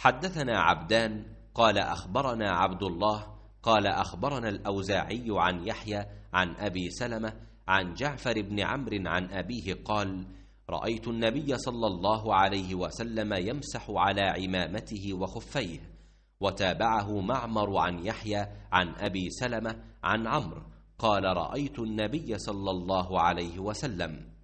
حدثنا عبدان قال أخبرنا عبد الله قال أخبرنا الأوزاعي عن يحيى عن أبي سلمة عن جعفر بن عمرو عن أبيه قال رأيت النبي صلى الله عليه وسلم يمسح على عمامته وخفيه وتابعه معمر عن يحيى عن أبي سلمة عن عمرو قال رأيت النبي صلى الله عليه وسلم